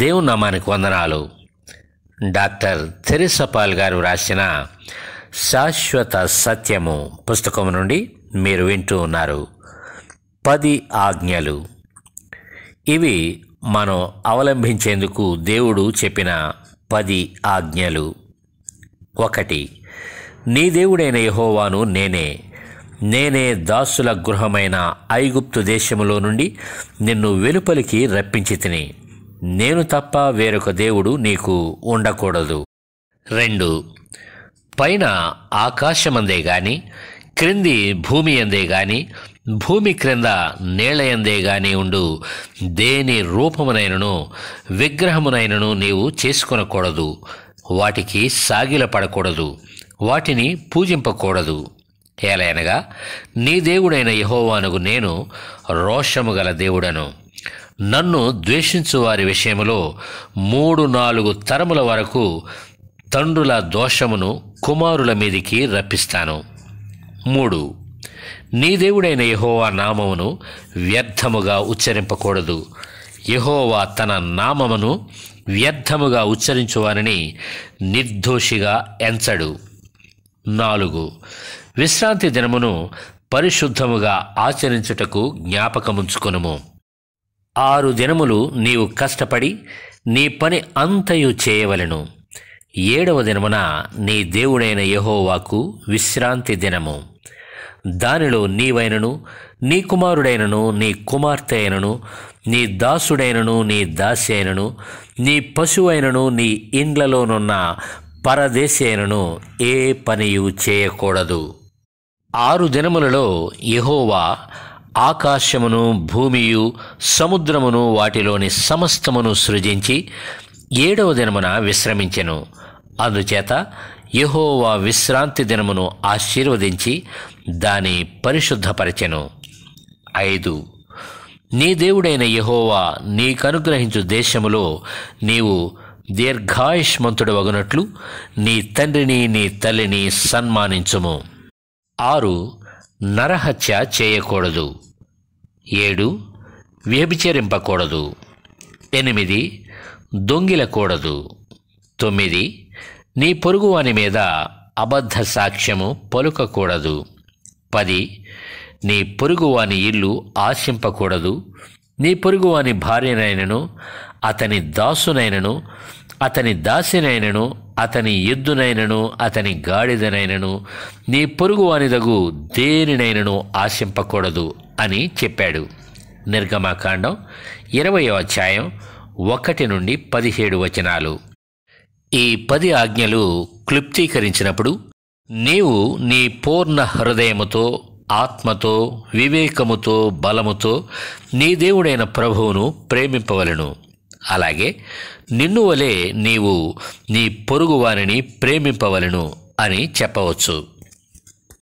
దేవు నామానికి వందనాలు డాక్టర్ తెరిసపాల్ గారు రాసిన శాశ్వత సత్యము పుస్తకం నుండి మీరు వింటూ ఉన్నారు పది ఆజ్ఞలు ఇవి మనం అవలంబించేందుకు దేవుడు చెప్పిన పది ఆజ్ఞలు ఒకటి నీ దేవుడైన యహోవాను నేనే నేనే దాసుల గృహమైన ఐగుప్తు దేశములో నుండి నిన్ను వెలుపలికి రప్పించి తిని నేను తప్ప వేరొక దేవుడు నీకు ఉండకూడదు రెండు పైన ఆకాశమందే గాని క్రింది భూమి ఎందే గాని భూమి క్రింద నేల ఎందే గాని ఉండు దేని రూపమునైనను విగ్రహమునైనను నీవు చేసుకొనకూడదు వాటికి సాగిలపడకూడదు వాటిని పూజింపకూడదు ఎలా అనగా నీ దేవుడైన యహోవానుగు నేను రోషము గల దేవుడను నన్ను ద్వేషించు వారి విషయంలో మూడు నాలుగు తరముల వరకు తండ్రుల దోషమును కుమారుల మీదికి రప్పిస్తాను మూడు నీ దేవుడైన యహోవా నామమును వ్యర్థముగా ఉచ్చరింపకూడదు యహోవా తన నామమును వ్యర్థముగా ఉచ్చరించువారిని నిర్దోషిగా ఎంచడు నాలుగు విశ్రాంతి దినమును పరిశుద్ధముగా ఆచరించుటకు జ్ఞాపకముంచుకొనుము ఆరు దినములు నీవు కష్టపడి నీ పని అంతయు చేయవలను ఏడవ దినమున నీ దేవుడైన యహోవాకు విశ్రాంతి దినము దానిలో నీవైనను నీ కుమారుడైనను నీ కుమార్తె అయినను నీ దాసుడైనను నీ దాసి అయినను నీ పశువైనను నీ ఇండ్లలోనున్న పరదేశి అయినను ఏ పనియు చేయకూడదు ఆరు దినములలో యహోవా ఆకాశమును భూమియు సముద్రమును వాటిలోని సమస్తమును సృజించి ఏడవ దినమున విశ్రమించెను అందుచేత యహోవా విశ్రాంతి దినమును ఆశీర్వదించి దాని పరిశుద్ధపరచెను ఐదు నీ దేవుడైన యహోవా నీకనుగ్రహించు దేశములో నీవు దీర్ఘాయుష్మంతుడు వగునట్లు నీ తండ్రిని నీ తల్లిని సన్మానించుము ఆరు నరహత్య చేయకూడదు ఏడు వ్యభిచరింపకూడదు ఎనిమిది దొంగిలకూడదు తొమ్మిది నీ పొరుగువాని మీద అబద్ధ సాక్ష్యము పలుకకూడదు పది నీ పొరుగువాని ఇల్లు ఆశింపకూడదు నీ పొరుగువాని భార్యనైనను అతని దాసునైనను అతని దాసినైనను అతని ఎద్దునైనను అతని గాడిదనైనను నీ పొరుగు వానిదగు దేనినైనను ఆశింపకూడదు అని చెప్పాడు నిర్గమాకాండం ఇరవయో అధ్యాయం ఒకటి నుండి పదిహేడు వచనాలు ఈ పది ఆజ్ఞలు క్లుప్తీకరించినప్పుడు నీవు నీ పూర్ణ హృదయముతో ఆత్మతో వివేకముతో బలముతో నీ దేవుడైన ప్రభువును ప్రేమింపవలను అలాగే నిన్ను వలె నీవు నీ పొరుగు వారిని ప్రేమింపవలను అని చెప్పవచ్చు